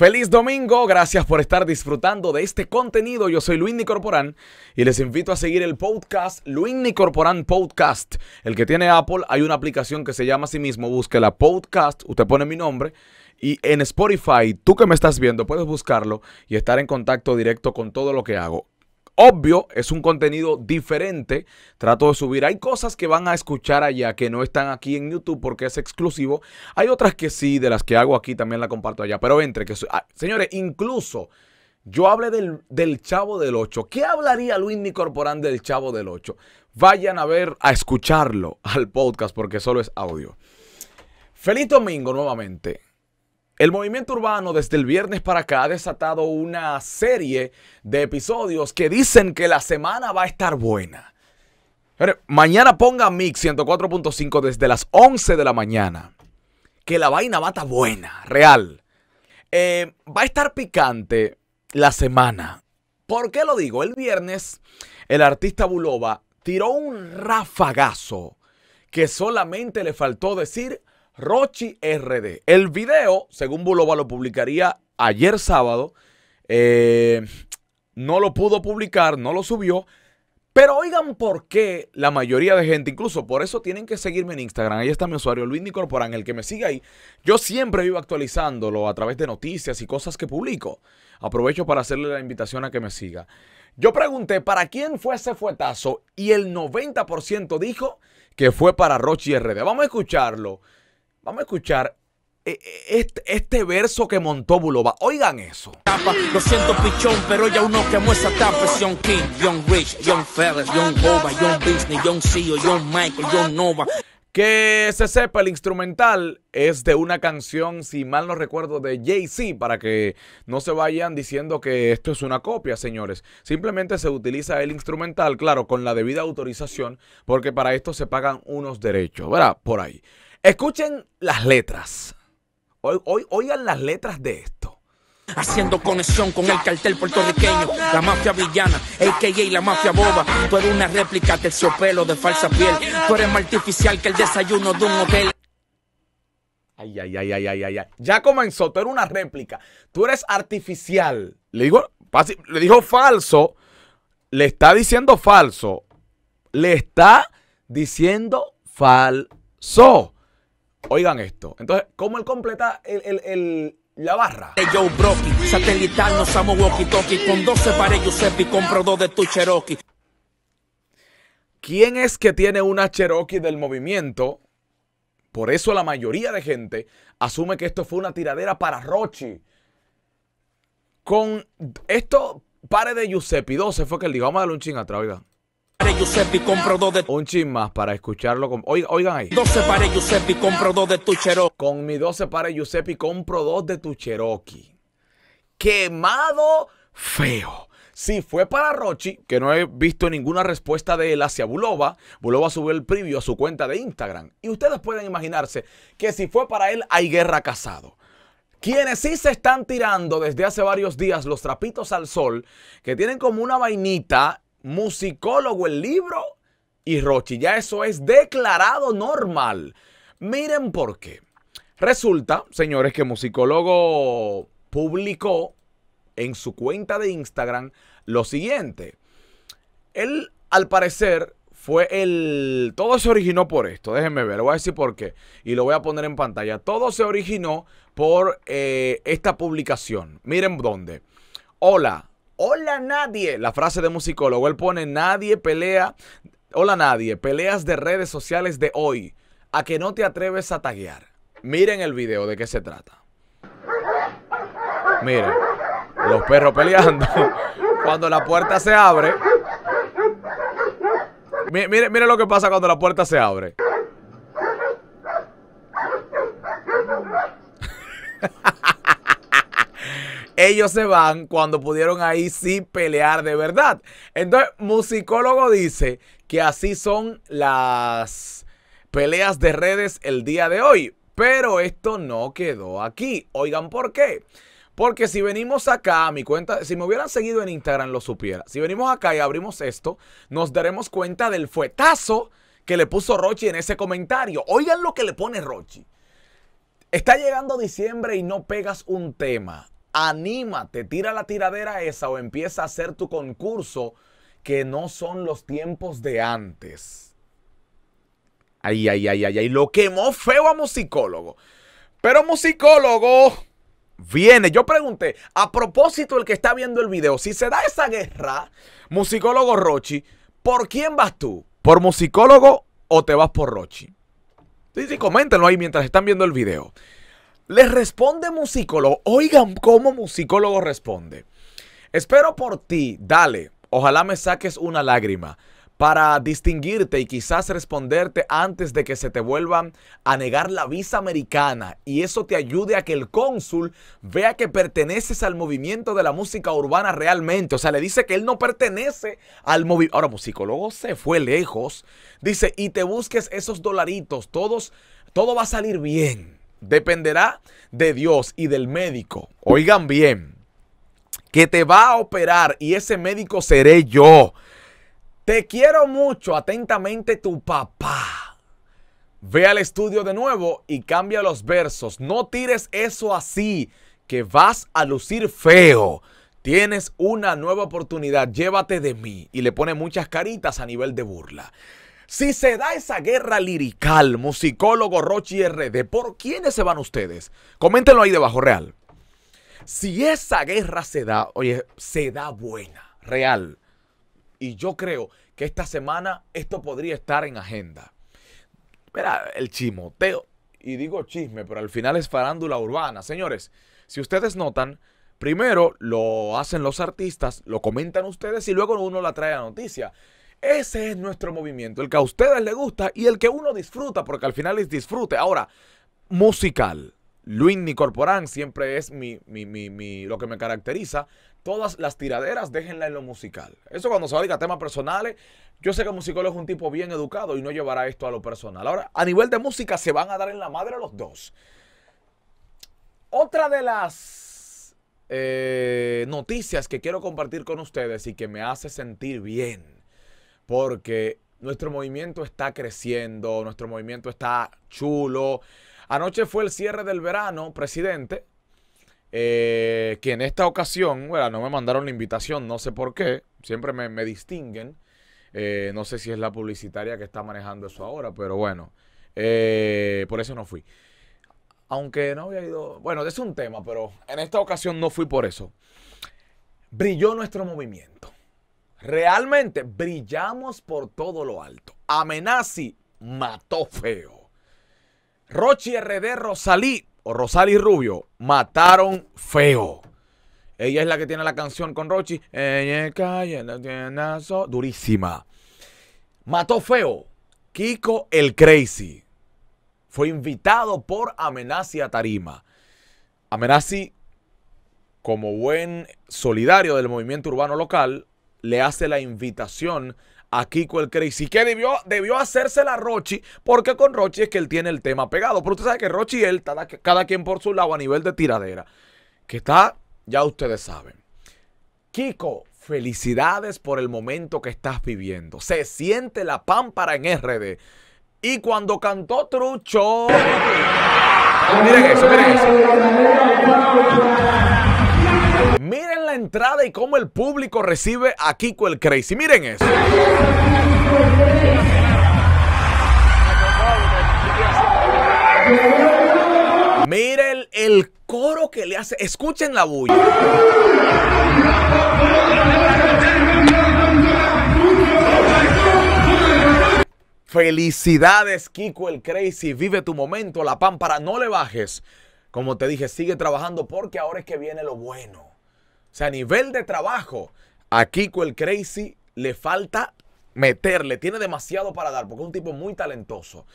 Feliz domingo, gracias por estar disfrutando de este contenido. Yo soy Luis Corporán y les invito a seguir el podcast Luis Corporán Podcast. El que tiene Apple, hay una aplicación que se llama a sí mismo, búsquela podcast, usted pone mi nombre y en Spotify, tú que me estás viendo, puedes buscarlo y estar en contacto directo con todo lo que hago. Obvio, es un contenido diferente. Trato de subir. Hay cosas que van a escuchar allá que no están aquí en YouTube porque es exclusivo. Hay otras que sí, de las que hago aquí también la comparto allá. Pero entre que. Ah, señores, incluso yo hablé del, Chavo del 8. ¿Qué hablaría Luis Nicorporán del Chavo del 8? Vayan a ver, a escucharlo al podcast porque solo es audio. Feliz domingo nuevamente. El movimiento urbano desde el viernes para acá ha desatado una serie de episodios que dicen que la semana va a estar buena. Mañana ponga Mix 104.5 desde las 11 de la mañana. Que la vaina va a estar buena, real. Eh, va a estar picante la semana. ¿Por qué lo digo? El viernes el artista Bulova tiró un rafagazo que solamente le faltó decir Rochi RD. El video, según Bulova, lo publicaría ayer sábado. Eh, no lo pudo publicar, no lo subió. Pero oigan por qué la mayoría de gente, incluso por eso tienen que seguirme en Instagram. Ahí está mi usuario, Luis Nicorporán, el que me sigue ahí. Yo siempre vivo actualizándolo a través de noticias y cosas que publico. Aprovecho para hacerle la invitación a que me siga. Yo pregunté para quién fue ese fuetazo y el 90% dijo que fue para Rochi RD. Vamos a escucharlo. Vamos a escuchar eh, eh, este, verso que montó Buloba. Oigan eso. Lo siento, pichón, pero ya uno que muestra King, Rich, Disney, Michael, Nova. Que se sepa, el instrumental es de una canción, si mal no recuerdo, de Jay-Z, para que no se vayan diciendo que esto es una copia, señores. Simplemente se utiliza el instrumental, claro, con la debida autorización, porque para esto se pagan unos derechos, Verá, Por ahí. Escuchen las letras. Hoy, hoy, oigan las letras de esto haciendo conexión con el cartel puertorriqueño, la mafia villana, El y la mafia boba. Tú eres una réplica terciopelo de falsa piel, tú eres más artificial que el desayuno de un hotel. Ay, ay, ay, ay, ay, ay, Ya comenzó, tú eres una réplica, tú eres artificial. Le digo, le dijo falso, le está diciendo falso, le está diciendo falso. Oigan esto. Entonces, ¿cómo él completa el, la barra. Joe Brocky, satelital, nos amo walkie-talkie. Con 12 Giuseppe, compro dos de tu Cherokee. ¿Quién es que tiene una Cherokee del movimiento? Por eso la mayoría de gente asume que esto fue una tiradera para Rochi. Con esto, pare de Giuseppe 12 fue que él dijo. Vamos a darle un ching atrás, oiga de Un chin más para escucharlo. Oigan, ahí. 12 compro dos de tu Con mi 12 para Giuseppe compro dos de tu Cherokee. Quemado feo. Si fue para Rochi, que no he visto ninguna respuesta de él hacia Bulova, Bulova subió el previo a su cuenta de Instagram. Y ustedes pueden imaginarse que si fue para él, hay guerra casado. Quienes sí se están tirando desde hace varios días los trapitos al sol, que tienen como una vainita musicólogo el libro y Rochi. Ya eso es declarado normal. Miren por qué. Resulta, señores, que musicólogo publicó en su cuenta de Instagram lo siguiente. Él, al parecer, fue el... Todo se originó por esto. Déjenme ver, voy a decir por qué. Y lo voy a poner en pantalla. Todo se originó por eh, esta publicación. Miren dónde. Hola, Hola nadie, la frase de musicólogo, él pone nadie pelea, hola nadie, peleas de redes sociales de hoy, a que no te atreves a taguear. Miren el video de qué se trata. Miren, los perros peleando. Cuando la puerta se abre. Miren, lo que pasa cuando la puerta se abre. ellos se van cuando pudieron ahí sí pelear de verdad. Entonces, musicólogo dice que así son las peleas de redes el día de hoy. Pero esto no quedó aquí. Oigan, ¿por qué? Porque si venimos acá a mi cuenta, si me hubieran seguido en Instagram lo supiera. Si venimos acá y abrimos esto, nos daremos cuenta del fuetazo que le puso Rochi en ese comentario. Oigan lo que le pone Rochi. Está llegando diciembre y no pegas un tema anímate, tira la tiradera esa o empieza a hacer tu concurso que no son los tiempos de antes. Ay, ay, ay, ay, ay, lo quemó feo a musicólogo. Pero musicólogo viene. Yo pregunté, a propósito el que está viendo el video, si se da esa guerra, musicólogo Rochi, ¿por quién vas tú? ¿Por musicólogo o te vas por Rochi? Sí, sí, coméntenlo ahí mientras están viendo el video. Les responde musicólogo. Oigan cómo musicólogo responde. Espero por ti, dale. Ojalá me saques una lágrima para distinguirte y quizás responderte antes de que se te vuelvan a negar la visa americana y eso te ayude a que el cónsul vea que perteneces al movimiento de la música urbana realmente. O sea, le dice que él no pertenece al movimiento. Ahora, musicólogo se fue lejos. Dice, y te busques esos dolaritos, todos, todo va a salir bien dependerá de Dios y del médico. Oigan bien, que te va a operar y ese médico seré yo. Te quiero mucho, atentamente tu papá. Ve al estudio de nuevo y cambia los versos. No tires eso así, que vas a lucir feo. Tienes una nueva oportunidad, llévate de mí. Y le pone muchas caritas a nivel de burla. Si se da esa guerra lirical, musicólogo Rochi RD, ¿por quiénes se van ustedes? Coméntenlo ahí debajo, real. Si esa guerra se da, oye, se da buena, real. Y yo creo que esta semana esto podría estar en agenda. Mira, el chismoteo, y digo chisme, pero al final es farándula urbana. Señores, si ustedes notan, primero lo hacen los artistas, lo comentan ustedes y luego uno la trae a noticia. Ese es nuestro movimiento, el que a ustedes les gusta y el que uno disfruta, porque al final es disfrute. Ahora, musical. Luis Corporán siempre es mi, mi, mi, mi, lo que me caracteriza. Todas las tiraderas, déjenla en lo musical. Eso cuando se va a temas personales, yo sé que el musicólogo es un tipo bien educado y no llevará esto a lo personal. Ahora, a nivel de música, se van a dar en la madre los dos. Otra de las eh, noticias que quiero compartir con ustedes y que me hace sentir bien porque nuestro movimiento está creciendo, nuestro movimiento está chulo. Anoche fue el cierre del verano, presidente, eh, que en esta ocasión, bueno, no me mandaron la invitación, no sé por qué, siempre me, distinguen. Eh, no sé si es la publicitaria que está manejando eso ahora, pero bueno, eh, por eso no fui. Aunque no había ido, bueno, es un tema, pero en esta ocasión no fui por eso. Brilló nuestro movimiento realmente brillamos por todo lo alto. Amenazi mató feo. Rochi RD Rosalí o Rosalí Rubio mataron feo. Ella es la que tiene la canción con Rochi. Durísima. Mató feo. Kiko el Crazy. Fue invitado por Amenazi a Tarima. Amenazi, como buen solidario del movimiento urbano local, le hace la invitación a Kiko el Crazy, que debió, debió hacérsela a Rochi, porque con Rochi es que él tiene el tema pegado. Pero usted sabe que Rochi y él, cada, cada quien por su lado a nivel de tiradera, que está, ya ustedes saben. Kiko, felicidades por el momento que estás viviendo. Se siente la pámpara en RD. Y cuando cantó Trucho... Miren eso, miren eso. Miren la entrada y cómo el público recibe a Kiko el Crazy. Miren eso. Miren el, coro que le hace. Escuchen la bulla. Felicidades, Kiko el Crazy. Vive tu momento, la pámpara. No le bajes. Como te dije, sigue trabajando porque ahora es que viene lo bueno. O sea, a nivel de trabajo, a Kiko el Crazy le falta meterle, tiene demasiado para dar, porque es un tipo muy talentoso.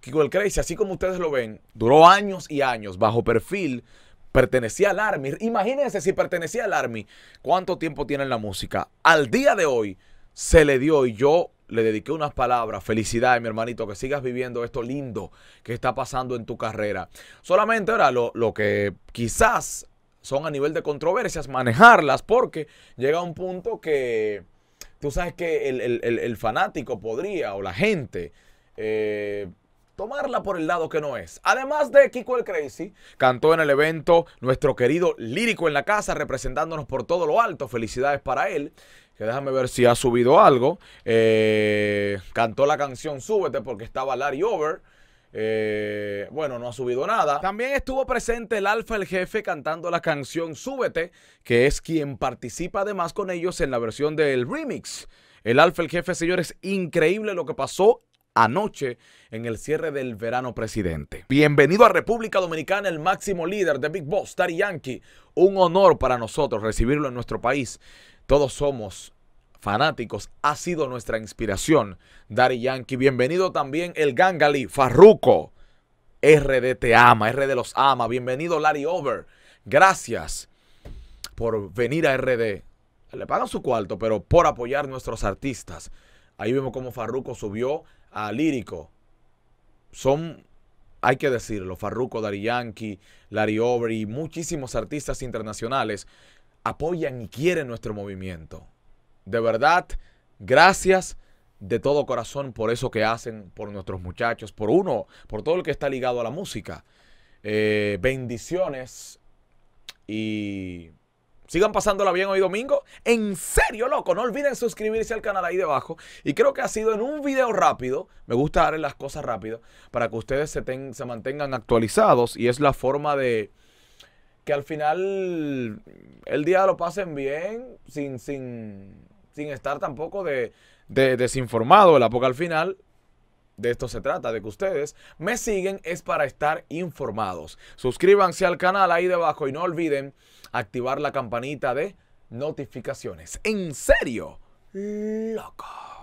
Kiko el Crazy, así como ustedes lo ven, duró años y años bajo perfil, pertenecía al Army. Imagínense si pertenecía al Army, cuánto tiempo tiene en la música. Al día de hoy se le dio y yo le dediqué unas palabras. Felicidades, mi hermanito, que sigas viviendo esto lindo que está pasando en tu carrera. Solamente ahora lo, que quizás son a nivel de controversias, manejarlas, porque llega un punto que tú sabes que el, fanático podría, o la gente, eh, tomarla por el lado que no es. Además de Kiko el Crazy, cantó en el evento nuestro querido lírico en la casa, representándonos por todo lo alto. Felicidades para él que déjame ver si ha subido algo. Eh, cantó la canción Súbete porque estaba Larry Over. Eh, bueno, no ha subido nada. También estuvo presente el Alfa, el jefe, cantando la canción Súbete, que es quien participa además con ellos en la versión del remix. El Alfa, el jefe, señores, increíble lo que pasó anoche en el cierre del verano presidente. Bienvenido a República Dominicana, el máximo líder de Big Boss, Daddy Yankee. Un honor para nosotros recibirlo en nuestro país. Todos somos fanáticos. Ha sido nuestra inspiración. Dari Yankee, bienvenido también el Gangali, Farruko. RD te ama, RD los ama. Bienvenido Larry Over. Gracias por venir a RD. Le pagan su cuarto, pero por apoyar nuestros artistas. Ahí vemos cómo Farruco subió a Lírico. Son, hay que decirlo, Farruco, Dari Yankee, Larry Over y muchísimos artistas internacionales apoyan y quieren nuestro movimiento. De verdad, gracias de todo corazón por eso que hacen por nuestros muchachos, por uno, por todo el que está ligado a la música. Eh, bendiciones y sigan pasándola bien hoy domingo. En serio, loco, no olviden suscribirse al canal ahí debajo. Y creo que ha sido en un video rápido, me gusta darles las cosas rápido, para que ustedes se, se mantengan actualizados y es la forma de que al final el día lo pasen bien, sin, sin, sin estar tampoco de, desinformado, Porque al final de esto se trata, de que ustedes me siguen es para estar informados. Suscríbanse al canal ahí debajo y no olviden activar la campanita de notificaciones. En serio, loco.